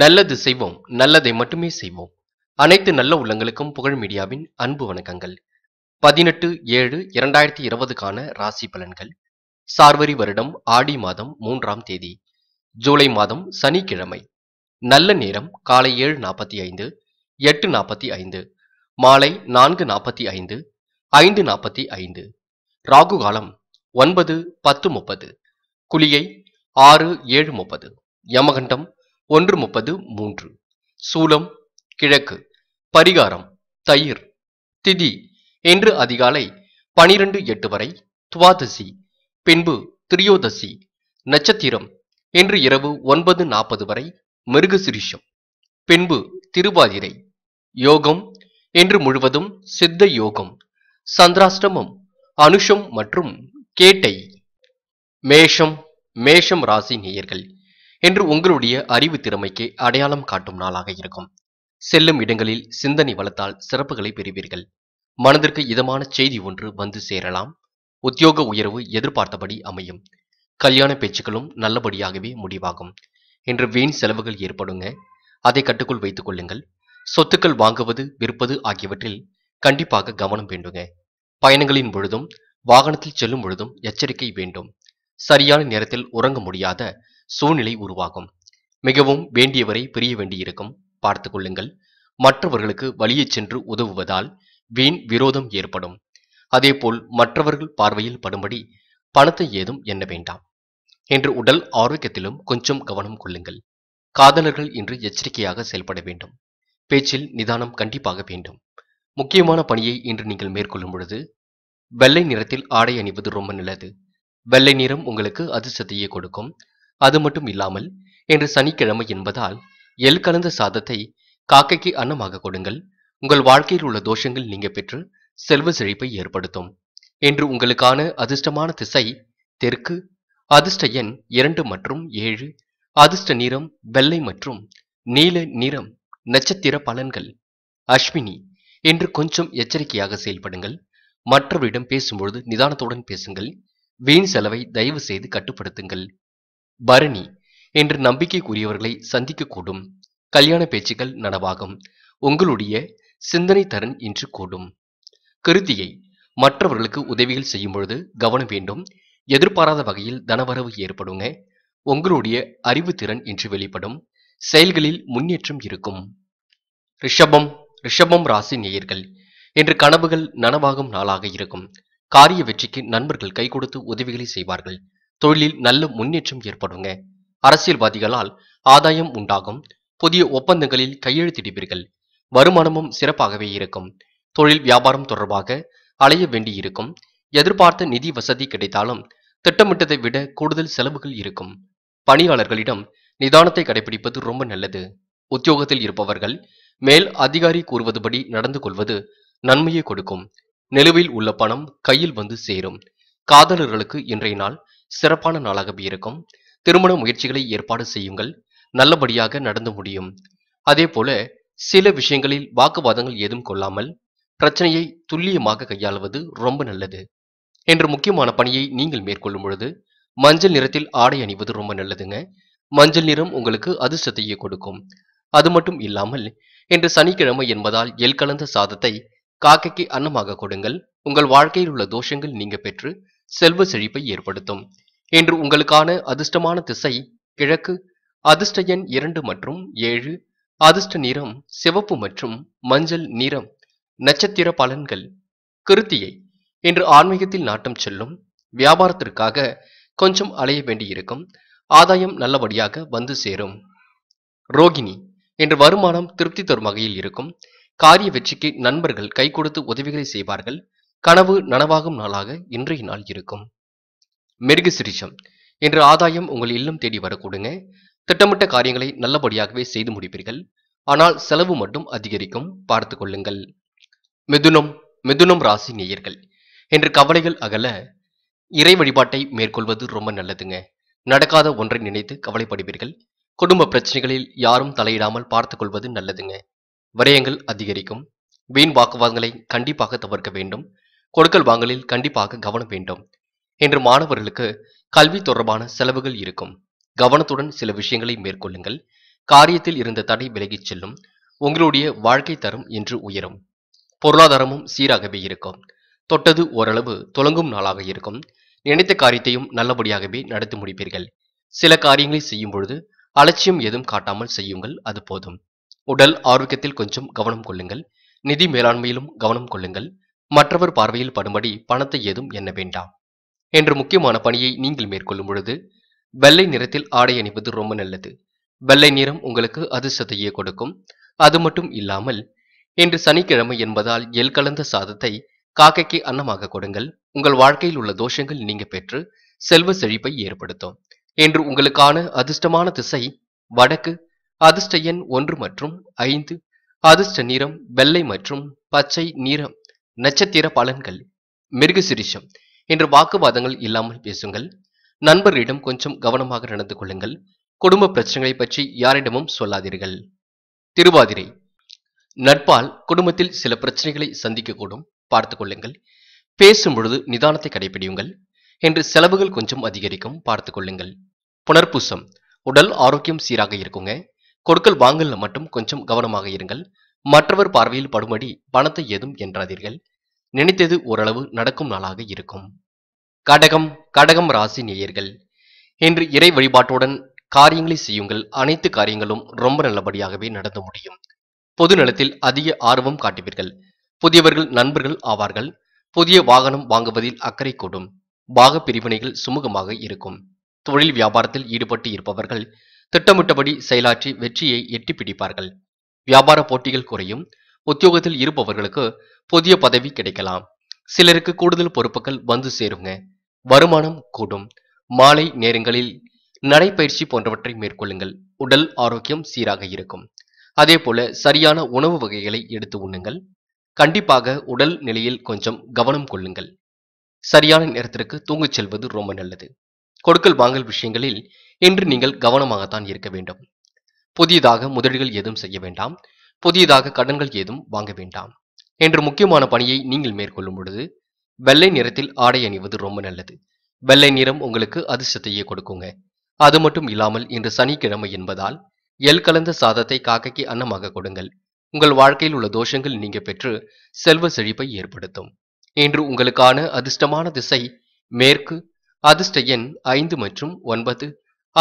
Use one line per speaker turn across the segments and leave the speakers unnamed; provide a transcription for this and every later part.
நல்லது செய்வோம் நல்லதை மட்டுமே செய்வோம் அனைத்து நல்ல உள்ளங்களுக்கும் புகழ் மீடியாவின் அன்பு வணக்கங்கள் பதினெட்டு ஏழு இரண்டாயிரத்தி இருபதுக்கான ராசி பலன்கள் சார்வரி வருடம் ஆடி மாதம் மூன்றாம் தேதி ஜூலை மாதம் சனிக்கிழமை நல்ல நேரம் காலை ஏழு நாற்பத்தி ஐந்து எட்டு நாற்பத்தி ஐந்து மாலை நான்கு நாற்பத்தி ஐந்து ஐந்து நாற்பத்தி ஐந்து ராகு காலம் ஒன்பது பத்து முப்பது குளியை ஆறு ஏழு முப்பது யமகண்டம் ஒன்று முப்பது மூன்று சூலம் கிழக்கு பரிகாரம் தயிர் திதி இன்று அதிகாலை பனிரெண்டு எட்டு வரை துவாதசி பின்பு திரியோதசி நட்சத்திரம் இன்று இரவு ஒன்பது நாற்பது வரை மிருகசிரிஷம் சிரிஷம் பின்பு திருவாதிரை யோகம் இன்று முழுவதும் சித்த யோகம் சந்திராஷ்டமம் அனுஷம் மற்றும் கேட்டை மேஷம் மேஷம் ராசி நேயர்கள் என்று உங்களுடைய அறிவு திறமைக்கு அடையாளம் காட்டும் நாளாக இருக்கும் செல்லும் இடங்களில் சிந்தனை வளத்தால் சிறப்புகளை பெறுவீர்கள் மனதிற்கு இதமான செய்தி ஒன்று வந்து சேரலாம் உத்தியோக உயர்வு எதிர்பார்த்தபடி அமையும் கல்யாண பேச்சுக்களும் நல்லபடியாகவே முடிவாகும் என்று வீண் செலவுகள் ஏற்படுங்க அதை கட்டுக்குள் வைத்துக் கொள்ளுங்கள் சொத்துக்கள் வாங்குவது விற்பது ஆகியவற்றில் கண்டிப்பாக கவனம் வேண்டுங்க பயணங்களின் பொழுதும் வாகனத்தில் செல்லும் பொழுதும் எச்சரிக்கை வேண்டும் சரியான நேரத்தில் உறங்க முடியாத சூழ்நிலை உருவாகும் மிகவும் வேண்டியவரை பிரிய வேண்டியிருக்கும் பார்த்து கொள்ளுங்கள் மற்றவர்களுக்கு வழியே சென்று உதவுவதால் வீண் விரோதம் ஏற்படும் அதேபோல் மற்றவர்கள் பார்வையில் படும்படி பணத்தை ஏதும் எண்ண வேண்டாம் என்று உடல் ஆரோக்கியத்திலும் கொஞ்சம் கவனம் கொள்ளுங்கள் காதலர்கள் இன்று எச்சரிக்கையாக செயல்பட வேண்டும் பேச்சில் நிதானம் கண்டிப்பாக வேண்டும் முக்கியமான பணியை இன்று நீங்கள் மேற்கொள்ளும் பொழுது வெள்ளை நிறத்தில் ஆடை அணிவது ரொம்ப நல்லது வெள்ளை நிறம் உங்களுக்கு அதிர்ஷ்டத்தையே கொடுக்கும் அது மட்டும் இல்லாமல் இன்று சனிக்கிழமை என்பதால் எல் கலந்த சாதத்தை காக்கைக்கு அன்னமாக கொடுங்கள் உங்கள் வாழ்க்கையில் உள்ள தோஷங்கள் நீங்க பெற்று செல்வ செழிப்பை ஏற்படுத்தும் என்று உங்களுக்கான அதிர்ஷ்டமான திசை தெற்கு அதிர்ஷ்ட எண் இரண்டு மற்றும் ஏழு அதிர்ஷ்ட நிறம் வெள்ளை மற்றும் நீல நிறம் நட்சத்திர பலன்கள் அஸ்வினி என்று கொஞ்சம் எச்சரிக்கையாக செயல்படுங்கள் மற்றவரிடம் பேசும்பொழுது நிதானத்துடன் பேசுங்கள் வீண் செலவை தயவு செய்து கட்டுப்படுத்துங்கள் பரணி என்று நம்பிக்கைக்குரியவர்களை சந்திக்கக்கூடும் கல்யாண பேச்சுக்கள் நனவாகும் உங்களுடைய சிந்தனை தரன் இன்று கூடும் கிருத்தியை மற்றவர்களுக்கு உதவிகள் செய்யும் பொழுது கவனம் வேண்டும் எதிர்பாராத வகையில் தனவரவு ஏற்படுங்க உங்களுடைய அறிவுத்திறன் இன்று வெளிப்படும் செயல்களில் முன்னேற்றம் இருக்கும் ரிஷபம் ரிஷபம் ராசி நேயர்கள் என்று கனவுகள் நனவாகும் நாளாக இருக்கும் காரிய வெற்றிக்கு நண்பர்கள் கை கொடுத்து உதவிகளை செய்வார்கள் தொழிலில் நல்ல முன்னேற்றம் ஏற்படுங்க அரசியல்வாதிகளால் ஆதாயம் உண்டாகும் புதிய ஒப்பந்தங்களில் கையெழுத்திடுவீர்கள் வருமானமும் சிறப்பாகவே இருக்கும் தொழில் வியாபாரம் தொடர்பாக அலைய வேண்டியிருக்கும் எதிர்பார்த்த நிதி வசதி கிடைத்தாலும் திட்டமிட்டதை விட கூடுதல் செலவுகள் இருக்கும் பணியாளர்களிடம் நிதானத்தை கடைபிடிப்பது ரொம்ப நல்லது உத்தியோகத்தில் இருப்பவர்கள் மேல் அதிகாரி கூறுவதுபடி நடந்து கொள்வது நன்மையை கொடுக்கும் நிலுவையில் உள்ள பணம் கையில் வந்து சேரும் காதலர்களுக்கு இன்றைய நாள் சிறப்பான நாளாகவே இருக்கும் திருமண முயற்சிகளை ஏற்பாடு செய்யுங்கள் நல்லபடியாக நடந்து முடியும் அதே போல சில விஷயங்களில் வாக்குவாதங்கள் ஏதும் கொள்ளாமல் பிரச்சனையை துல்லியமாக கையாளுவது ரொம்ப நல்லது என்று முக்கியமான பணியை நீங்கள் மேற்கொள்ளும் பொழுது மஞ்சள் நிறத்தில் ஆடை அணிவது ரொம்ப நல்லதுங்க மஞ்சள் நிறம் உங்களுக்கு அதிர்ஷ்டத்தையே கொடுக்கும் அது மட்டும் இல்லாமல் இன்று சனிக்கிழமை என்பதால் எல் கலந்த சாதத்தை காக்கைக்கு அன்னமாக கொடுங்கள் உங்கள் வாழ்க்கையில் உள்ள தோஷங்கள் நீங்க பெற்று செல்வ செழிப்பை ஏற்படுத்தும் இன்று உங்களுக்கான அதிர்ஷ்டமான திசை கிழக்கு அதிர்ஷ்ட எண் இரண்டு மற்றும் ஏழு அதிர்ஷ்ட நிறம் சிவப்பு மற்றும் மஞ்சள் நிறம் நட்சத்திர பலன்கள் கிருத்தியை இன்று ஆன்மீகத்தில் நாட்டம் செல்லும் வியாபாரத்திற்காக கொஞ்சம் அலைய வேண்டியிருக்கும் ஆதாயம் நல்லபடியாக வந்து சேரும் ரோகிணி இன்று வருமானம் திருப்தி தரும் வகையில் இருக்கும் காரிய வெற்றிக்கு நண்பர்கள் கை கொடுத்து உதவிகளை செய்வார்கள் கனவு நனவாகும் நாளாக இன்றைய நாள் இருக்கும் மெருகு சிரிச்சம் என்று ஆதாயம் உங்கள் இல்லம் தேடி வரக்கூடுங்க திட்டமிட்ட காரியங்களை நல்லபடியாகவே செய்து முடிப்பீர்கள் ஆனால் செலவு மட்டும் அதிகரிக்கும் பார்த்து கொள்ளுங்கள் மிதுனம் மிதுனம் ராசி நேயர்கள் என்று கவலைகள் அகல இறை வழிபாட்டை மேற்கொள்வது ரொம்ப நல்லதுங்க நடக்காத ஒன்றை நினைத்து கவலைப்படுவீர்கள் குடும்ப பிரச்சனைகளில் யாரும் தலையிடாமல் பார்த்து கொள்வது நல்லதுங்க விரயங்கள் அதிகரிக்கும் வீண் வாக்குவாதங்களை கண்டிப்பாக தவிர்க்க வேண்டும் கொடுக்கல் வாங்கலில் கண்டிப்பாக கவனம் வேண்டும் என்று மாணவர்களுக்கு கல்வி தொடர்பான செலவுகள் இருக்கும் கவனத்துடன் சில விஷயங்களை மேற்கொள்ளுங்கள் காரியத்தில் இருந்த தடை விலகிச் செல்லும் உங்களுடைய வாழ்க்கை தரம் என்று உயரும் பொருளாதாரமும் சீராகவே இருக்கும் தொட்டது ஓரளவு தொடங்கும் நாளாக இருக்கும் நினைத்த காரியத்தையும் நல்லபடியாகவே நடத்தி முடிப்பீர்கள் சில காரியங்களை செய்யும் பொழுது அலட்சியம் எதுவும் காட்டாமல் செய்யுங்கள் அது போதும் உடல் ஆரோக்கியத்தில் கொஞ்சம் கவனம் கொள்ளுங்கள் நிதி மேலாண்மையிலும் கவனம் கொள்ளுங்கள் மற்றவர் பார்வையில் படும்படி பணத்தை ஏதும் எண்ண வேண்டாம் என்று முக்கியமான பணியை நீங்கள் மேற்கொள்ளும் பொழுது வெள்ளை நிறத்தில் ஆடை அணிவது ரொம்ப நல்லது வெள்ளை நிறம் உங்களுக்கு அதிர்ஷ்டத்தையே கொடுக்கும் அது மட்டும் இல்லாமல் இன்று சனிக்கிழமை என்பதால் எல் கலந்த சாதத்தை காக்கைக்கு அன்னமாக கொடுங்கள் உங்கள் வாழ்க்கையில் உள்ள தோஷங்கள் நீங்க பெற்று செல்வ செழிப்பை ஏற்படுத்தும் என்று உங்களுக்கான அதிர்ஷ்டமான திசை வடக்கு அதிர்ஷ்ட எண் ஒன்று மற்றும் ஐந்து அதிர்ஷ்ட நிறம் வெள்ளை மற்றும் பச்சை நிறம் நட்சத்திர பலன்கள் மிருக சிரிஷம் என்று வாக்குவாதங்கள் இல்லாமல் பேசுங்கள் நண்பரிடம் கொஞ்சம் கவனமாக நடந்து கொள்ளுங்கள் குடும்ப பிரச்சனைகளை பற்றி யாரிடமும் சொல்லாதீர்கள் திருவாதிரை நட்பால் குடும்பத்தில் சில பிரச்சனைகளை சந்திக்கக்கூடும் பார்த்து கொள்ளுங்கள் பேசும் பொழுது நிதானத்தை கடைபிடியுங்கள் என்று செலவுகள் கொஞ்சம் அதிகரிக்கும் பார்த்து கொள்ளுங்கள் புனர்பூசம் உடல் ஆரோக்கியம் சீராக இருக்குங்க கொடுக்கல் வாங்கல்ல மட்டும் கொஞ்சம் கவனமாக இருங்கள் மற்றவர் பார்வையில் படும்படி பணத்தை எதும் என்றாதீர்கள் நினைத்தது ஓரளவு நடக்கும் நாளாக இருக்கும் கடகம் கடகம் ராசி நேயர்கள் இன்று இறை வழிபாட்டுடன் காரியங்களை செய்யுங்கள் அனைத்து காரியங்களும் ரொம்ப நல்லபடியாகவே நடந்து முடியும் பொது நலத்தில் அதிக ஆர்வம் காட்டுவீர்கள் புதியவர்கள் நண்பர்கள் ஆவார்கள் புதிய வாகனம் வாங்குவதில் அக்கறை கூடும் பாக பிரிவினைகள் சுமூகமாக இருக்கும் தொழில் வியாபாரத்தில் ஈடுபட்டு இருப்பவர்கள் திட்டமிட்டபடி செயலாற்றி வெற்றியை எட்டி பிடிப்பார்கள் வியாபார போட்டிகள் குறையும் உத்தியோகத்தில் இருப்பவர்களுக்கு புதிய பதவி கிடைக்கலாம் சிலருக்கு கூடுதல் பொறுப்புகள் வந்து சேருங்க வருமானம் கூடும் மாலை நேரங்களில் நடைப்பயிற்சி போன்றவற்றை மேற்கொள்ளுங்கள் உடல் ஆரோக்கியம் சீராக இருக்கும் அதே போல சரியான உணவு வகைகளை எடுத்து உண்ணுங்கள் கண்டிப்பாக உடல் நிலையில் கொஞ்சம் கவனம் கொள்ளுங்கள் சரியான நேரத்திற்கு தூங்கிச் செல்வது ரொம்ப நல்லது கொடுக்கல் வாங்கல் விஷயங்களில் இன்று நீங்கள் கவனமாகத்தான் இருக்க வேண்டும் புதியதாக முதலீடுகள் ஏதும் செய்ய வேண்டாம் புதியதாக கடன்கள் ஏதும் வாங்க வேண்டாம் என்று முக்கியமான பணியை நீங்கள் மேற்கொள்ளும் பொழுது வெள்ளை நிறத்தில் ஆடை அணிவது ரொம்ப நல்லது வெள்ளை நிறம் உங்களுக்கு அதிர்ஷ்டத்தையே கொடுக்குங்க அது மட்டும் இல்லாமல் இன்று சனிக்கிழமை என்பதால் எல் கலந்த சாதத்தை காக்கைக்கு அன்னமாக கொடுங்கள் உங்கள் வாழ்க்கையில் உள்ள தோஷங்கள் நீங்க பெற்று செல்வ செழிப்பை ஏற்படுத்தும் இன்று உங்களுக்கான அதிர்ஷ்டமான திசை மேற்கு அதிர்ஷ்ட எண் ஐந்து மற்றும் ஒன்பது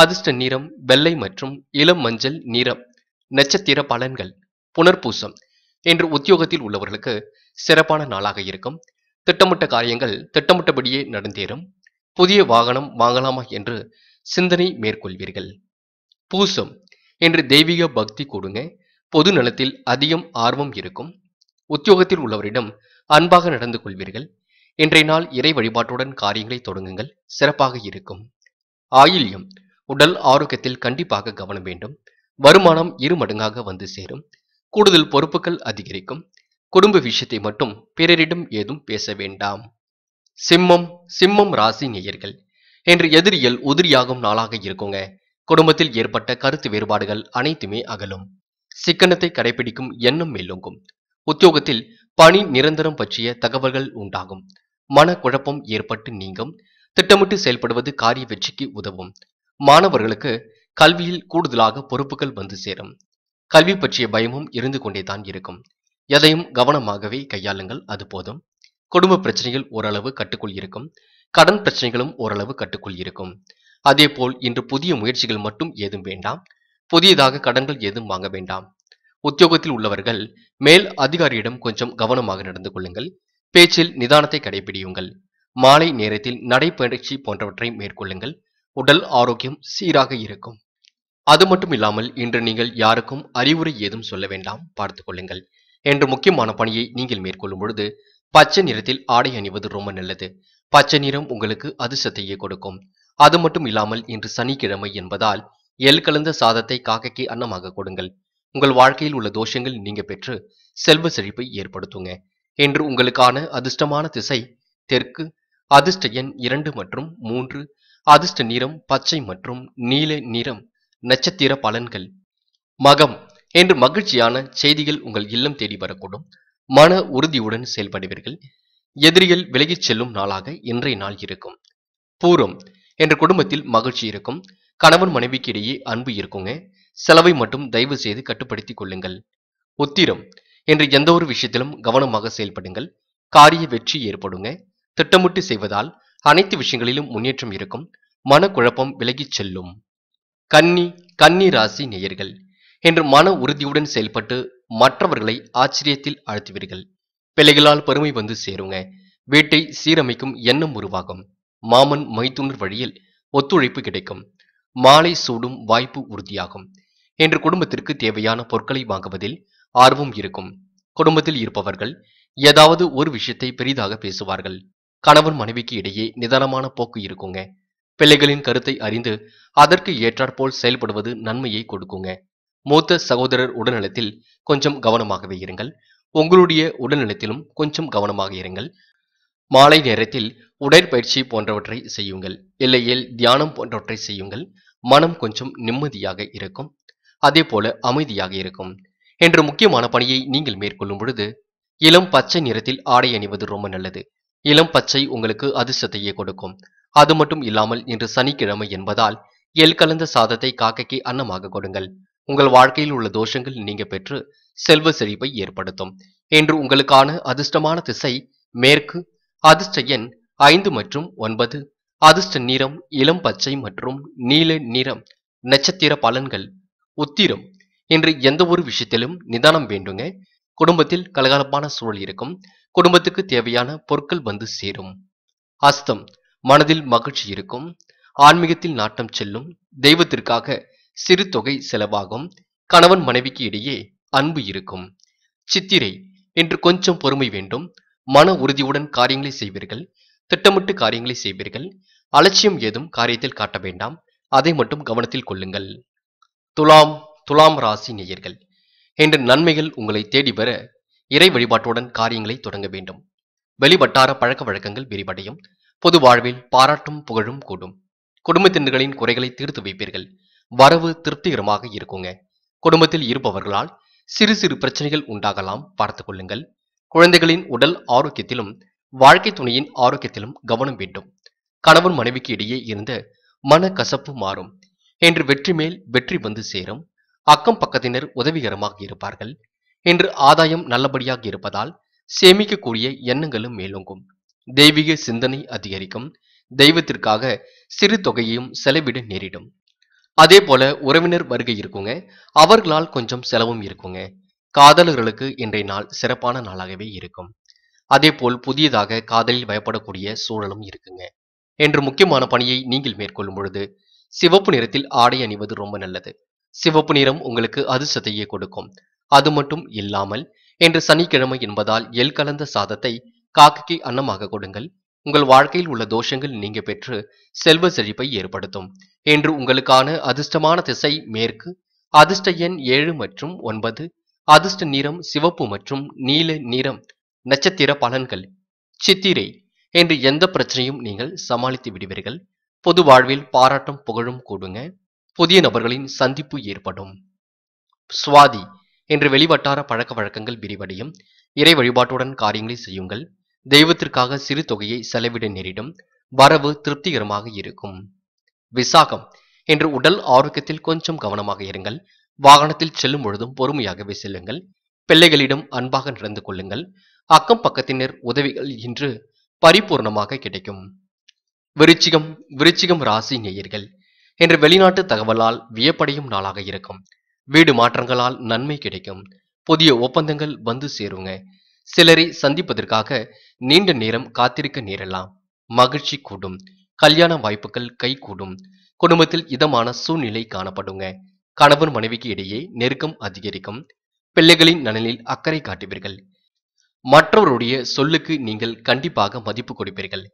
அதிர்ஷ்ட நிறம் வெள்ளை மற்றும் இளம் மஞ்சள் நிறம் நட்சத்திர பலன்கள் புனர்பூசம் என்று உத்தியோகத்தில் உள்ளவர்களுக்கு சிறப்பான நாளாக இருக்கும் திட்டமிட்ட காரியங்கள் திட்டமிட்டபடியே நடந்தேறும் புதிய வாகனம் வாங்கலாமா என்று சிந்தனை மேற்கொள்வீர்கள் பூசம் என்று தெய்வீக பக்தி கொடுங்க பொது நலத்தில் அதிகம் ஆர்வம் இருக்கும் உத்தியோகத்தில் உள்ளவரிடம் அன்பாக நடந்து கொள்வீர்கள் இன்றைய நாள் இறை வழிபாட்டுடன் காரியங்களை தொடங்குங்கள் சிறப்பாக இருக்கும் ஆயில்யம் உடல் ஆரோக்கியத்தில் கண்டிப்பாக கவனம் வேண்டும் வருமானம் இரு மடங்காக வந்து சேரும் கூடுதல் பொறுப்புகள் அதிகரிக்கும் குடும்ப விஷயத்தை மட்டும் பிறரிடம் ஏதும் பேச வேண்டாம் சிம்மம் சிம்மம் ராசி நேயர்கள் என்று எதிரியல் உதிரியாகும் நாளாக இருக்குங்க குடும்பத்தில் ஏற்பட்ட கருத்து வேறுபாடுகள் அனைத்துமே அகலும் சிக்கனத்தை கடைபிடிக்கும் எண்ணம் மேலோங்கும் உத்தியோகத்தில் பணி நிரந்தரம் பற்றிய தகவல்கள் உண்டாகும் மனக்குழப்பம் ஏற்பட்டு நீங்கும் திட்டமிட்டு செயல்படுவது காரிய வெற்றிக்கு உதவும் மாணவர்களுக்கு கல்வியில் கூடுதலாக பொறுப்புகள் வந்து சேரும் கல்வி பற்றிய பயமும் இருந்து கொண்டே தான் இருக்கும் எதையும் கவனமாகவே கையாளுங்கள் அது போதும் குடும்ப பிரச்சனைகள் ஓரளவு கட்டுக்குள் இருக்கும் கடன் பிரச்சனைகளும் ஓரளவு கட்டுக்குள் இருக்கும் அதேபோல் இன்று புதிய முயற்சிகள் மட்டும் ஏதும் வேண்டாம் புதியதாக கடன்கள் ஏதும் வாங்க வேண்டாம் உத்தியோகத்தில் உள்ளவர்கள் மேல் அதிகாரியிடம் கொஞ்சம் கவனமாக நடந்து கொள்ளுங்கள் பேச்சில் நிதானத்தை கடைபிடியுங்கள் மாலை நேரத்தில் நடைபயிற்சி போன்றவற்றை மேற்கொள்ளுங்கள் உடல் ஆரோக்கியம் சீராக இருக்கும் அது மட்டும் இல்லாமல் இன்று நீங்கள் யாருக்கும் அறிவுரை ஏதும் சொல்ல வேண்டாம் பார்த்து கொள்ளுங்கள் என்று முக்கியமான பணியை நீங்கள் மேற்கொள்ளும் பொழுது பச்சை நிறத்தில் ஆடை அணிவது ரொம்ப நல்லது பச்சை நிறம் உங்களுக்கு அதிர்ஷ்டத்தையே கொடுக்கும் அது மட்டும் இல்லாமல் இன்று சனிக்கிழமை என்பதால் எல் கலந்த சாதத்தை காக்கைக்கு அன்னமாக கொடுங்கள் உங்கள் வாழ்க்கையில் உள்ள தோஷங்கள் நீங்க பெற்று செல்வ செழிப்பை ஏற்படுத்துங்க என்று உங்களுக்கான அதிர்ஷ்டமான திசை தெற்கு அதிர்ஷ்ட எண் இரண்டு மற்றும் மூன்று அதிர்ஷ்ட நிறம் பச்சை மற்றும் நீல நிறம் நட்சத்திர பலன்கள் மகம் என்று மகிழ்ச்சியான செய்திகள் உங்கள் இல்லம் தேடி வரக்கூடும் மன உறுதியுடன் செயல்படுவீர்கள் எதிரிகள் விலகிச் செல்லும் நாளாக இன்றைய நாள் இருக்கும் பூரம் என்ற குடும்பத்தில் மகிழ்ச்சி இருக்கும் கணவன் மனைவிக்கு இடையே அன்பு இருக்குங்க செலவை மட்டும் தயவு செய்து கட்டுப்படுத்திக் கொள்ளுங்கள் உத்திரம் என்று எந்த ஒரு விஷயத்திலும் கவனமாக செயல்படுங்கள் காரிய வெற்றி ஏற்படுங்க திட்டமிட்டு செய்வதால் அனைத்து விஷயங்களிலும் முன்னேற்றம் இருக்கும் மனக்குழப்பம் விலகிச் செல்லும் கன்னி கன்னி ராசி நேயர்கள் என்று மன உறுதியுடன் செயல்பட்டு மற்றவர்களை ஆச்சரியத்தில் ஆழ்த்துவீர்கள் பிள்ளைகளால் பெருமை வந்து சேருங்க வீட்டை சீரமைக்கும் எண்ணம் உருவாகும் மாமன் மைத்துனர் வழியில் ஒத்துழைப்பு கிடைக்கும் மாலை சூடும் வாய்ப்பு உறுதியாகும் என்று குடும்பத்திற்கு தேவையான பொருட்களை வாங்குவதில் ஆர்வம் இருக்கும் குடும்பத்தில் இருப்பவர்கள் ஏதாவது ஒரு விஷயத்தை பெரிதாக பேசுவார்கள் கணவன் மனைவிக்கு இடையே நிதானமான போக்கு இருக்குங்க பிள்ளைகளின் கருத்தை அறிந்து அதற்கு ஏற்றாற்போல் செயல்படுவது நன்மையை கொடுக்குங்க மூத்த சகோதரர் உடல்நலத்தில் கொஞ்சம் கவனமாகவே இருங்கள் உங்களுடைய உடல்நலத்திலும் கொஞ்சம் கவனமாக இருங்கள் மாலை நேரத்தில் உடற்பயிற்சி போன்றவற்றை செய்யுங்கள் இல்லையில் தியானம் போன்றவற்றை செய்யுங்கள் மனம் கொஞ்சம் நிம்மதியாக இருக்கும் அதே போல அமைதியாக இருக்கும் என்ற முக்கியமான பணியை நீங்கள் மேற்கொள்ளும் பொழுது இளம் பச்சை நிறத்தில் ஆடை அணிவது ரொம்ப நல்லது இளம் பச்சை உங்களுக்கு அதிர்ஷ்டத்தையே கொடுக்கும் அது மட்டும் இல்லாமல் இன்று சனிக்கிழமை என்பதால் எல் கலந்த சாதத்தை காக்கைக்கு அன்னமாக கொடுங்கள் உங்கள் வாழ்க்கையில் உள்ள தோஷங்கள் நீங்க பெற்று செல்வ செழிப்பை ஏற்படுத்தும் இன்று உங்களுக்கான அதிர்ஷ்டமான திசை மேற்கு அதிர்ஷ்ட எண் ஐந்து மற்றும் ஒன்பது அதிர்ஷ்ட நிறம் இளம் பச்சை மற்றும் நீல நிறம் நட்சத்திர பலன்கள் உத்திரம் இன்று எந்த ஒரு விஷயத்திலும் நிதானம் வேண்டுங்க குடும்பத்தில் கலகலப்பான சூழல் இருக்கும் குடும்பத்துக்கு தேவையான பொருட்கள் வந்து சேரும் அஸ்தம் மனதில் மகிழ்ச்சி இருக்கும் ஆன்மீகத்தில் நாட்டம் செல்லும் தெய்வத்திற்காக சிறு தொகை செலவாகும் கணவன் மனைவிக்கு இடையே அன்பு இருக்கும் சித்திரை என்று கொஞ்சம் பொறுமை வேண்டும் மன உறுதியுடன் காரியங்களை செய்வீர்கள் திட்டமிட்டு காரியங்களை செய்வீர்கள் அலட்சியம் ஏதும் காரியத்தில் காட்ட வேண்டாம் அதை மட்டும் கவனத்தில் கொள்ளுங்கள் துலாம் துலாம் ராசி நேயர்கள் என்ற நன்மைகள் உங்களை தேடி வர இறை வழிபாட்டுடன் காரியங்களை தொடங்க வேண்டும் வெளிவட்டார பழக்க வழக்கங்கள் விரிவடையும் பொது வாழ்வில் பாராட்டும் புகழும் கூடும் குடும்பத்தினர்களின் குறைகளை தீர்த்து வைப்பீர்கள் வரவு திருப்திகரமாக இருக்குங்க குடும்பத்தில் இருப்பவர்களால் சிறு சிறு பிரச்சனைகள் உண்டாகலாம் பார்த்து கொள்ளுங்கள் குழந்தைகளின் உடல் ஆரோக்கியத்திலும் வாழ்க்கை துணையின் ஆரோக்கியத்திலும் கவனம் வேண்டும் கணவன் மனைவிக்கு இடையே இருந்த மன கசப்பு மாறும் என்று வெற்றி மேல் வெற்றி வந்து சேரும் அக்கம் பக்கத்தினர் உதவிகரமாக இருப்பார்கள் என்று ஆதாயம் நல்லபடியாக இருப்பதால் சேமிக்கக்கூடிய எண்ணங்களும் மேலோங்கும் தெய்வீக சிந்தனை அதிகரிக்கும் தெய்வத்திற்காக சிறு தொகையையும் செலவிட நேரிடும் அதே போல உறவினர் வருகை இருக்குங்க அவர்களால் கொஞ்சம் செலவும் இருக்குங்க காதலர்களுக்கு இன்றைய நாள் சிறப்பான நாளாகவே இருக்கும் அதே போல் புதியதாக காதலில் பயப்படக்கூடிய சூழலும் இருக்குங்க என்று முக்கியமான பணியை நீங்கள் மேற்கொள்ளும் பொழுது சிவப்பு நிறத்தில் ஆடை அணிவது ரொம்ப நல்லது சிவப்பு நிறம் உங்களுக்கு அதிர்ஷ்டத்தையே கொடுக்கும் அது மட்டும் இல்லாமல் என்று சனிக்கிழமை என்பதால் எல் கலந்த சாதத்தை காக்கைக்கு அன்னமாக கொடுங்கள் உங்கள் வாழ்க்கையில் உள்ள தோஷங்கள் நீங்க பெற்று செல்வ செழிப்பை ஏற்படுத்தும் என்று உங்களுக்கான அதிர்ஷ்டமான திசை மேற்கு அதிர்ஷ்ட எண் ஏழு மற்றும் ஒன்பது அதிர்ஷ்ட நிறம் சிவப்பு மற்றும் நீல நிறம் நட்சத்திர பலன்கள் சித்திரை என்று எந்த பிரச்சனையும் நீங்கள் சமாளித்து விடுவீர்கள் பொது வாழ்வில் பாராட்டம் புகழும் கூடுங்க புதிய நபர்களின் சந்திப்பு ஏற்படும் சுவாதி என்று வெளிவட்டார பழக்க வழக்கங்கள் விரிவடையும் இறை வழிபாட்டுடன் காரியங்களை செய்யுங்கள் தெய்வத்திற்காக சிறு தொகையை செலவிட நேரிடும் வரவு திருப்திகரமாக இருக்கும் விசாகம் என்று உடல் ஆரோக்கியத்தில் கொஞ்சம் கவனமாக இருங்கள் வாகனத்தில் செல்லும் பொழுதும் பொறுமையாகவே செல்லுங்கள் பிள்ளைகளிடம் அன்பாக நடந்து கொள்ளுங்கள் அக்கம் பக்கத்தினர் உதவிகள் இன்று பரிபூர்ணமாக கிடைக்கும் விருச்சிகம் விருச்சிகம் ராசி நேயர்கள் என்று வெளிநாட்டு தகவலால் வியப்படையும் நாளாக இருக்கும் வீடு மாற்றங்களால் நன்மை கிடைக்கும் புதிய ஒப்பந்தங்கள் வந்து சேருங்க சிலரை சந்திப்பதற்காக நீண்ட நேரம் காத்திருக்க நேரலாம் மகிழ்ச்சி கூடும் கல்யாண வாய்ப்புகள் கை கூடும் குடும்பத்தில் இதமான சூழ்நிலை காணப்படுங்க கணவன் மனைவிக்கு இடையே நெருக்கம் அதிகரிக்கும் பிள்ளைகளின் நலனில் அக்கறை காட்டுவீர்கள் மற்றவருடைய சொல்லுக்கு நீங்கள் கண்டிப்பாக மதிப்பு கொடுப்பீர்கள்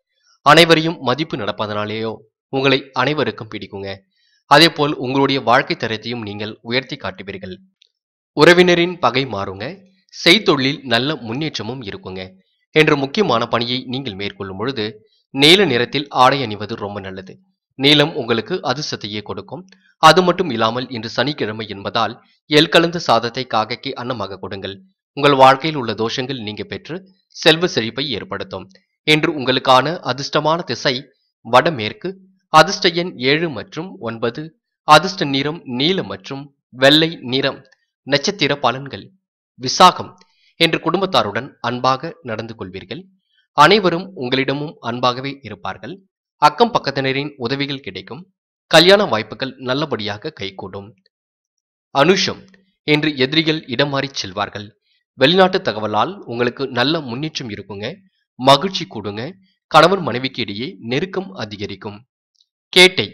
அனைவரையும் மதிப்பு நடப்பதனாலேயோ உங்களை அனைவருக்கும் பிடிக்குங்க போல் உங்களுடைய வாழ்க்கை தரத்தையும் நீங்கள் உயர்த்தி காட்டுவீர்கள் உறவினரின் பகை மாறுங்க செய்தொழில் நல்ல முன்னேற்றமும் இருக்குங்க என்ற முக்கியமான பணியை நீங்கள் மேற்கொள்ளும் பொழுது நீல நிறத்தில் ஆடை அணிவது ரொம்ப நல்லது நீளம் உங்களுக்கு அதிர்ஷ்டத்தையே கொடுக்கும் அது மட்டும் இல்லாமல் இன்று சனிக்கிழமை என்பதால் எல் கலந்த சாதத்தை காக்கைக்கு அன்னமாக கொடுங்கள் உங்கள் வாழ்க்கையில் உள்ள தோஷங்கள் நீங்க பெற்று செல்வ செழிப்பை ஏற்படுத்தும் என்று உங்களுக்கான அதிர்ஷ்டமான திசை வடமேற்கு அதிர்ஷ்ட எண் ஏழு மற்றும் ஒன்பது அதிர்ஷ்ட நிறம் நீல மற்றும் வெள்ளை நிறம் நட்சத்திர பலன்கள் விசாகம் என்று குடும்பத்தாருடன் அன்பாக நடந்து கொள்வீர்கள் அனைவரும் உங்களிடமும் அன்பாகவே இருப்பார்கள் அக்கம் பக்கத்தினரின் உதவிகள் கிடைக்கும் கல்யாண வாய்ப்புகள் நல்லபடியாக கைகூடும் அனுஷம் என்று எதிரிகள் இடம் மாறி செல்வார்கள் வெளிநாட்டு தகவலால் உங்களுக்கு நல்ல முன்னேற்றம் இருக்குங்க மகிழ்ச்சி கூடுங்க கணவன் மனைவிக்கு இடையே நெருக்கம் அதிகரிக்கும் கேட்டை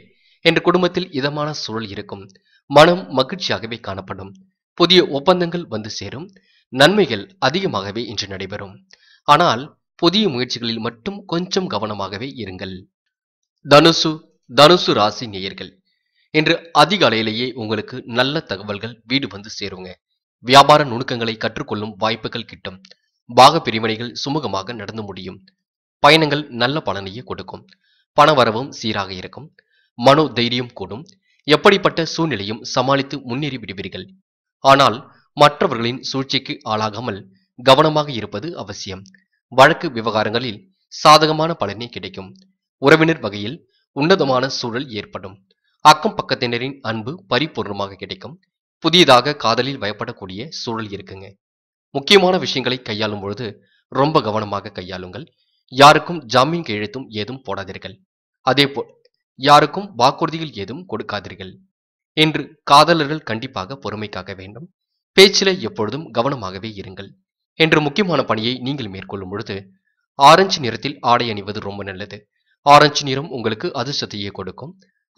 என்ற குடும்பத்தில் இதமான சூழல் இருக்கும் மனம் மகிழ்ச்சியாகவே காணப்படும் புதிய ஒப்பந்தங்கள் வந்து சேரும் நன்மைகள் அதிகமாகவே இன்று நடைபெறும் ஆனால் புதிய முயற்சிகளில் மட்டும் கொஞ்சம் கவனமாகவே இருங்கள் தனுசு தனுசு ராசி நேயர்கள் இன்று அதிகாலையிலேயே உங்களுக்கு நல்ல தகவல்கள் வீடு வந்து சேருங்க வியாபார நுணுக்கங்களை கற்றுக்கொள்ளும் வாய்ப்புகள் கிட்டும் பாக பிரிவினைகள் சுமூகமாக நடந்து முடியும் பயணங்கள் நல்ல பலனையே கொடுக்கும் பணவரவும் சீராக இருக்கும் மனோ தைரியம் கூடும் எப்படிப்பட்ட சூழ்நிலையும் சமாளித்து முன்னேறி விடுவீர்கள் ஆனால் மற்றவர்களின் சூழ்ச்சிக்கு ஆளாகாமல் கவனமாக இருப்பது அவசியம் வழக்கு விவகாரங்களில் சாதகமான பலனே கிடைக்கும் உறவினர் வகையில் உன்னதமான சூழல் ஏற்படும் அக்கம் பக்கத்தினரின் அன்பு பரிபூர்ணமாக கிடைக்கும் புதியதாக காதலில் வயப்படக்கூடிய சூழல் இருக்குங்க முக்கியமான விஷயங்களை கையாளும் பொழுது ரொம்ப கவனமாக கையாளுங்கள் யாருக்கும் ஜாமீன் கையெழுத்தும் ஏதும் போடாதீர்கள் அதேபோல் யாருக்கும் வாக்குறுதியில் ஏதும் கொடுக்காதீர்கள் என்று காதலர்கள் கண்டிப்பாக பொறுமை காக்க வேண்டும் பேச்சில எப்பொழுதும் கவனமாகவே இருங்கள் என்று முக்கியமான பணியை நீங்கள் மேற்கொள்ளும் பொழுது ஆரஞ்சு நிறத்தில் ஆடை அணிவது ரொம்ப நல்லது ஆரஞ்சு நிறம் உங்களுக்கு அதிர்ஷ்டத்தையே கொடுக்கும்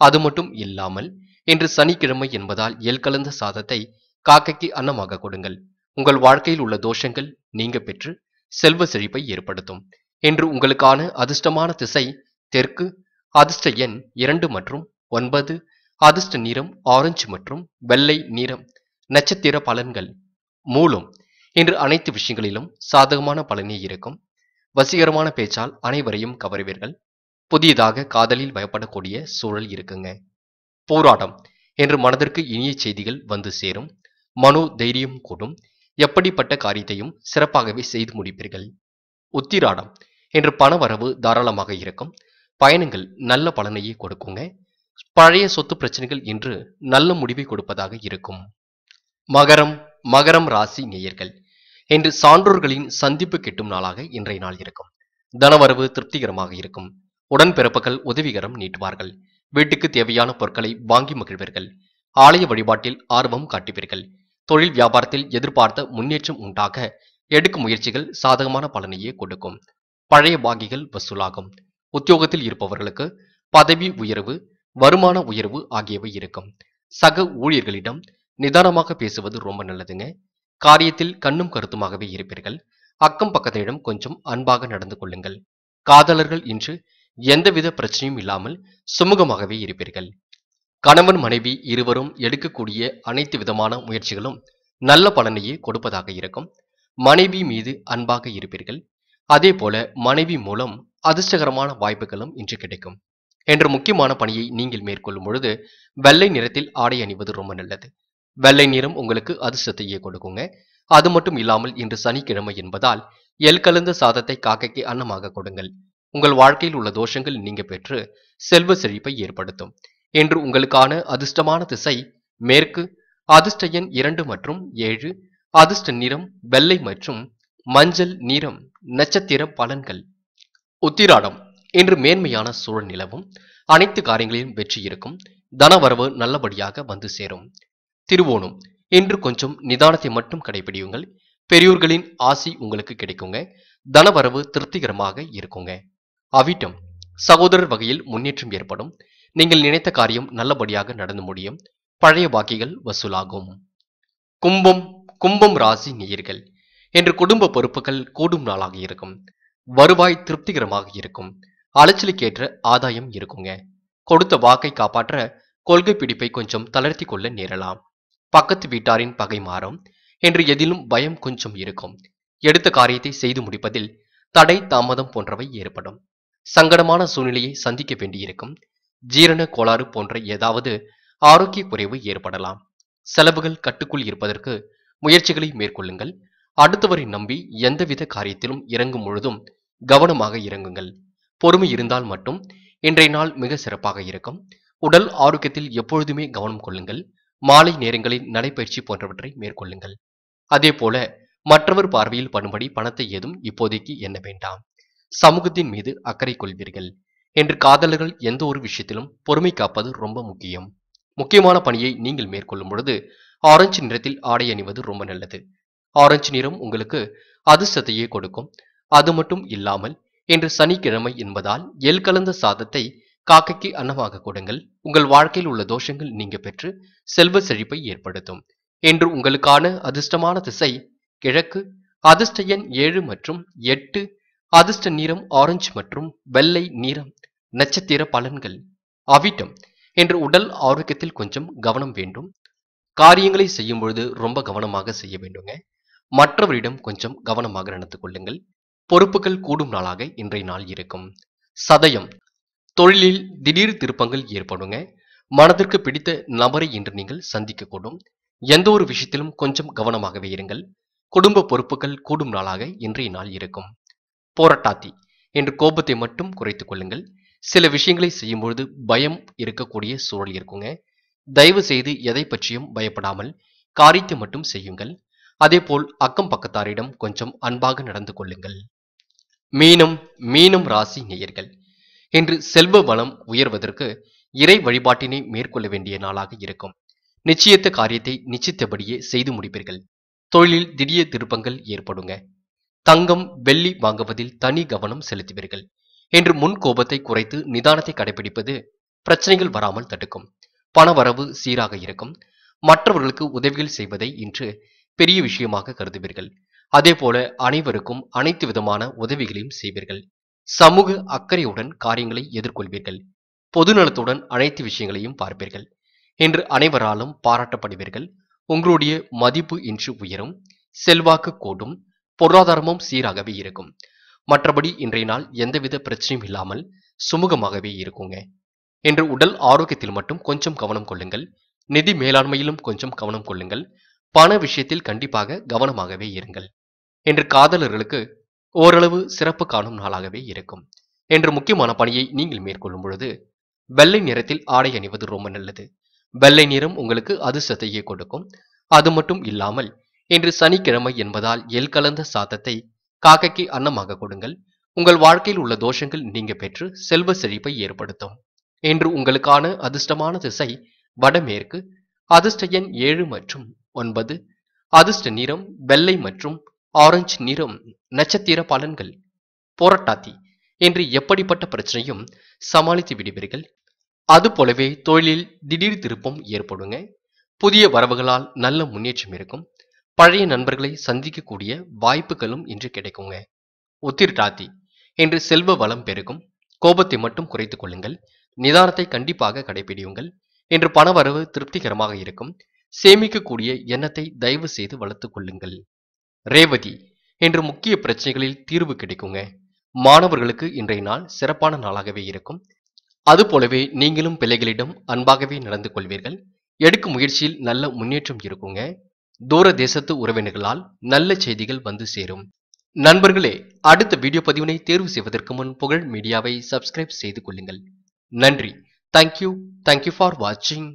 அது மட்டும் இல்லாமல் இன்று சனிக்கிழமை என்பதால் எல் கலந்த சாதத்தை காக்கைக்கு அன்னமாக கொடுங்கள் உங்கள் வாழ்க்கையில் உள்ள தோஷங்கள் நீங்க பெற்று செல்வ செழிப்பை ஏற்படுத்தும் இன்று உங்களுக்கான அதிர்ஷ்டமான திசை தெற்கு அதிர்ஷ்ட எண் இரண்டு மற்றும் ஒன்பது அதிர்ஷ்ட நிறம் ஆரஞ்சு மற்றும் வெள்ளை நிறம் நட்சத்திர பலன்கள் மூலம் இன்று அனைத்து விஷயங்களிலும் சாதகமான பலனே இருக்கும் வசீகரமான பேச்சால் அனைவரையும் கவருவீர்கள் புதியதாக காதலில் பயப்படக்கூடிய சூழல் இருக்குங்க போராட்டம் என்று மனதிற்கு இனிய செய்திகள் வந்து சேரும் மனோ தைரியம் கூடும் எப்படிப்பட்ட காரியத்தையும் சிறப்பாகவே செய்து முடிப்பீர்கள் உத்திராடம் இன்று பணவரவு தாராளமாக இருக்கும் பயணங்கள் நல்ல பலனையே கொடுக்குங்க பழைய சொத்து பிரச்சனைகள் இன்று நல்ல முடிவை கொடுப்பதாக இருக்கும் மகரம் மகரம் ராசி நேயர்கள் இன்று சான்றோர்களின் சந்திப்பு கிட்டும் நாளாக இன்றைய நாள் இருக்கும் தனவரவு திருப்திகரமாக இருக்கும் உடன்பிறப்புகள் உதவிகரம் நீட்டுவார்கள் வீட்டுக்கு தேவையான பொருட்களை வாங்கி மகிழ்வீர்கள் ஆலய வழிபாட்டில் ஆர்வம் காட்டுவீர்கள் தொழில் வியாபாரத்தில் எதிர்பார்த்த முன்னேற்றம் உண்டாக எடுக்கும் முயற்சிகள் சாதகமான பலனையே கொடுக்கும் பழைய பாகிகள் வசூலாகும் உத்தியோகத்தில் இருப்பவர்களுக்கு பதவி உயர்வு வருமான உயர்வு ஆகியவை இருக்கும் சக ஊழியர்களிடம் நிதானமாக பேசுவது ரொம்ப நல்லதுங்க காரியத்தில் கண்ணும் கருத்துமாகவே இருப்பீர்கள் அக்கம் பக்கத்திடம் கொஞ்சம் அன்பாக நடந்து கொள்ளுங்கள் காதலர்கள் இன்று எந்தவித பிரச்சனையும் இல்லாமல் சுமூகமாகவே இருப்பீர்கள் கணவன் மனைவி இருவரும் எடுக்கக்கூடிய அனைத்து விதமான முயற்சிகளும் நல்ல பலனையே கொடுப்பதாக இருக்கும் மனைவி மீது அன்பாக இருப்பீர்கள் அதே போல மனைவி மூலம் அதிர்ஷ்டகரமான வாய்ப்புகளும் இன்று கிடைக்கும் என்ற முக்கியமான பணியை நீங்கள் மேற்கொள்ளும் பொழுது வெள்ளை நிறத்தில் ஆடை அணிவது ரொம்ப நல்லது வெள்ளை நிறம் உங்களுக்கு அதிர்ஷ்டத்தையே கொடுக்குங்க அது மட்டும் இல்லாமல் இன்று சனிக்கிழமை என்பதால் எல் கலந்த சாதத்தை காக்கைக்கு அன்னமாக கொடுங்கள் உங்கள் வாழ்க்கையில் உள்ள தோஷங்கள் நீங்க பெற்று செல்வ செழிப்பை ஏற்படுத்தும் என்று உங்களுக்கான அதிர்ஷ்டமான திசை மேற்கு அதிர்ஷ்ட எண் இரண்டு மற்றும் ஏழு அதிர்ஷ்ட நிறம் வெள்ளை மற்றும் மஞ்சள் நிறம் நட்சத்திர பலன்கள் உத்திராடம் இன்று மேன்மையான சூழல் நிலவும் அனைத்து காரியங்களிலும் வெற்றி இருக்கும் தனவரவு நல்லபடியாக வந்து சேரும் திருவோணம் இன்று கொஞ்சம் நிதானத்தை மட்டும் கடைபிடியுங்கள் பெரியோர்களின் ஆசி உங்களுக்கு கிடைக்குங்க தனவரவு திருப்திகரமாக இருக்குங்க அவிட்டம் சகோதரர் வகையில் முன்னேற்றம் ஏற்படும் நீங்கள் நினைத்த காரியம் நல்லபடியாக நடந்து முடியும் பழைய பாக்கிகள் வசூலாகும் கும்பம் கும்பம் ராசி நீர்கள் என்று குடும்ப பொறுப்புகள் கூடும் நாளாக இருக்கும் வருவாய் திருப்திகரமாக இருக்கும் அலைச்சலுக்கேற்ற ஆதாயம் இருக்குங்க கொடுத்த வாக்கை காப்பாற்ற கொள்கை பிடிப்பை கொஞ்சம் தளர்த்தி கொள்ள நேரலாம் பக்கத்து வீட்டாரின் பகை மாறும் என்று எதிலும் பயம் கொஞ்சம் இருக்கும் எடுத்த காரியத்தை செய்து முடிப்பதில் தடை தாமதம் போன்றவை ஏற்படும் சங்கடமான சூழ்நிலையை சந்திக்க வேண்டியிருக்கும் ஜீரண கோளாறு போன்ற ஏதாவது ஆரோக்கிய குறைவு ஏற்படலாம் செலவுகள் கட்டுக்குள் இருப்பதற்கு முயற்சிகளை மேற்கொள்ளுங்கள் அடுத்தவரை நம்பி எந்தவித காரியத்திலும் இறங்கும் பொழுதும் கவனமாக இறங்குங்கள் பொறுமை இருந்தால் மட்டும் இன்றைய நாள் மிக சிறப்பாக இருக்கும் உடல் ஆரோக்கியத்தில் எப்பொழுதுமே கவனம் கொள்ளுங்கள் மாலை நேரங்களில் நடைபயிற்சி போன்றவற்றை மேற்கொள்ளுங்கள் அதே போல மற்றவர் பார்வையில் படும்படி பணத்தை ஏதும் இப்போதைக்கு எண்ண வேண்டாம் சமூகத்தின் மீது அக்கறை கொள்வீர்கள் என்று காதலர்கள் எந்த ஒரு விஷயத்திலும் பொறுமை காப்பது ரொம்ப முக்கியம் முக்கியமான பணியை நீங்கள் மேற்கொள்ளும் பொழுது ஆரஞ்சு நிறத்தில் ஆடை அணிவது ரொம்ப நல்லது ஆரஞ்சு நிறம் உங்களுக்கு அதிர்ஷ்டத்தையே கொடுக்கும் அது மட்டும் இல்லாமல் இன்று சனிக்கிழமை என்பதால் எல் கலந்த சாதத்தை காக்கைக்கு அன்னமாக கொடுங்கள் உங்கள் வாழ்க்கையில் உள்ள தோஷங்கள் நீங்க பெற்று செல்வ செழிப்பை ஏற்படுத்தும் இன்று உங்களுக்கான அதிர்ஷ்டமான திசை கிழக்கு அதிர்ஷ்ட எண் ஏழு மற்றும் எட்டு அதிர்ஷ்ட நிறம் ஆரஞ்சு மற்றும் வெள்ளை நிறம் நட்சத்திர பலன்கள் அவிட்டம் என்று உடல் ஆரோக்கியத்தில் கொஞ்சம் கவனம் வேண்டும் காரியங்களை செய்யும் பொழுது ரொம்ப கவனமாக செய்ய வேண்டுங்க மற்றவரிடம் கொஞ்சம் கவனமாக நடந்து கொள்ளுங்கள் பொறுப்புகள் கூடும் நாளாக இன்றைய நாள் இருக்கும் சதயம் தொழிலில் திடீர் திருப்பங்கள் ஏற்படுங்க மனதிற்கு பிடித்த நபரை இன்று நீங்கள் சந்திக்கக்கூடும் எந்த ஒரு விஷயத்திலும் கொஞ்சம் கவனமாகவே இருங்கள் குடும்ப பொறுப்புகள் கூடும் நாளாக இன்றைய நாள் இருக்கும் போராட்டாத்தி என்று கோபத்தை மட்டும் குறைத்துக் கொள்ளுங்கள் சில விஷயங்களை செய்யும்பொழுது பயம் இருக்கக்கூடிய சூழல் இருக்குங்க தயவு செய்து எதை பற்றியும் பயப்படாமல் காரியத்தை மட்டும் செய்யுங்கள் அதேபோல் அக்கம் பக்கத்தாரிடம் கொஞ்சம் அன்பாக நடந்து கொள்ளுங்கள் மீனம் மீனம் ராசி நேயர்கள் இன்று செல்வ வளம் உயர்வதற்கு இறை வழிபாட்டினை மேற்கொள்ள வேண்டிய நாளாக இருக்கும் நிச்சயத்த காரியத்தை நிச்சயித்தபடியே செய்து முடிப்பீர்கள் தொழிலில் திடீர் திருப்பங்கள் ஏற்படுங்க தங்கம் வெள்ளி வாங்குவதில் தனி கவனம் செலுத்துவீர்கள் என்று முன் கோபத்தை குறைத்து நிதானத்தை கடைபிடிப்பது பிரச்சனைகள் வராமல் தடுக்கும் பணவரவு சீராக இருக்கும் மற்றவர்களுக்கு உதவிகள் செய்வதை இன்று பெரிய விஷயமாக கருதுவீர்கள் அதே போல அனைவருக்கும் அனைத்து விதமான உதவிகளையும் செய்வீர்கள் சமூக அக்கறையுடன் காரியங்களை எதிர்கொள்வீர்கள் பொதுநலத்துடன் அனைத்து விஷயங்களையும் பார்ப்பீர்கள் என்று அனைவராலும் பாராட்டப்படுவீர்கள் உங்களுடைய மதிப்பு இன்று உயரும் செல்வாக்கு கூடும் பொருளாதாரமும் சீராகவே இருக்கும் மற்றபடி இன்றைய நாள் எந்தவித பிரச்சனையும் இல்லாமல் சுமூகமாகவே இருக்குங்க என்று உடல் ஆரோக்கியத்தில் மட்டும் கொஞ்சம் கவனம் கொள்ளுங்கள் நிதி மேலாண்மையிலும் கொஞ்சம் கவனம் கொள்ளுங்கள் பண விஷயத்தில் கண்டிப்பாக கவனமாகவே இருங்கள் என்று காதலர்களுக்கு ஓரளவு சிறப்பு காணும் நாளாகவே இருக்கும் என்று முக்கியமான பணியை நீங்கள் மேற்கொள்ளும் பொழுது வெள்ளை நிறத்தில் ஆடை அணிவது ரொம்ப நல்லது வெள்ளை நிறம் உங்களுக்கு அதிர்ஷ்டத்தையே கொடுக்கும் அது மட்டும் இல்லாமல் இன்று சனிக்கிழமை என்பதால் எல் கலந்த சாதத்தை காக்கைக்கு அன்னமாக கொடுங்கள் உங்கள் வாழ்க்கையில் உள்ள தோஷங்கள் நீங்க பெற்று செல்வ செழிப்பை ஏற்படுத்தும் என்று உங்களுக்கான அதிர்ஷ்டமான திசை வடமேற்கு அதிர்ஷ்ட எண் ஏழு மற்றும் ஒன்பது அதிர்ஷ்ட நிறம் வெள்ளை மற்றும் ஆரஞ்சு நிறம் நட்சத்திர பலன்கள் போராட்டாத்தி என்று எப்படிப்பட்ட பிரச்சனையும் சமாளித்து விடுவீர்கள் அது போலவே தொழிலில் திடீர் திருப்பம் ஏற்படுங்க புதிய வரவுகளால் நல்ல முன்னேற்றம் இருக்கும் பழைய நண்பர்களை சந்திக்கக்கூடிய வாய்ப்புகளும் இன்று கிடைக்குங்க உத்திராத்தி என்று செல்வ வளம் பெருகும் கோபத்தை மட்டும் குறைத்துக் கொள்ளுங்கள் நிதானத்தை கண்டிப்பாக கடைபிடியுங்கள் என்று பணவரவு திருப்திகரமாக இருக்கும் சேமிக்கக்கூடிய எண்ணத்தை தயவு செய்து வளர்த்து கொள்ளுங்கள் ரேவதி என்று முக்கிய பிரச்சனைகளில் தீர்வு கிடைக்குங்க மாணவர்களுக்கு இன்றைய நாள் சிறப்பான நாளாகவே இருக்கும் அதுபோலவே நீங்களும் பிள்ளைகளிடம் அன்பாகவே நடந்து கொள்வீர்கள் எடுக்கும் முயற்சியில் நல்ல முன்னேற்றம் இருக்குங்க தூர தேசத்து உறவினர்களால் நல்ல செய்திகள் வந்து சேரும் நண்பர்களே அடுத்த வீடியோ பதிவினை தேர்வு செய்வதற்கு முன் புகழ் மீடியாவை சப்ஸ்கிரைப் செய்து கொள்ளுங்கள் நன்றி தேங்க்யூ தேங்க்யூ ஃபார் வாட்சிங்